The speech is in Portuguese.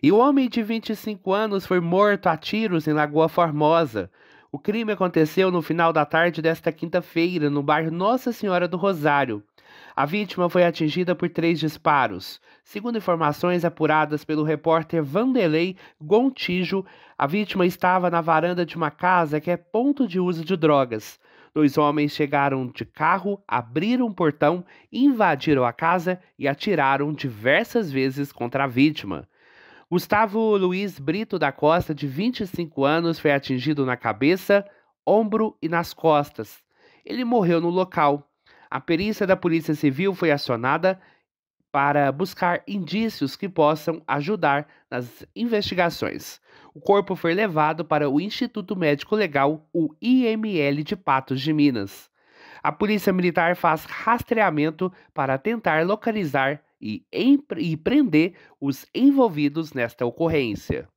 E o homem de 25 anos foi morto a tiros em Lagoa Formosa. O crime aconteceu no final da tarde desta quinta-feira, no bairro Nossa Senhora do Rosário. A vítima foi atingida por três disparos. Segundo informações apuradas pelo repórter Vanderlei Gontijo, a vítima estava na varanda de uma casa que é ponto de uso de drogas. Dois homens chegaram de carro, abriram o um portão, invadiram a casa e atiraram diversas vezes contra a vítima. Gustavo Luiz Brito da Costa, de 25 anos, foi atingido na cabeça, ombro e nas costas. Ele morreu no local. A perícia da Polícia Civil foi acionada para buscar indícios que possam ajudar nas investigações. O corpo foi levado para o Instituto Médico Legal, o IML de Patos de Minas. A Polícia Militar faz rastreamento para tentar localizar e, e prender os envolvidos nesta ocorrência.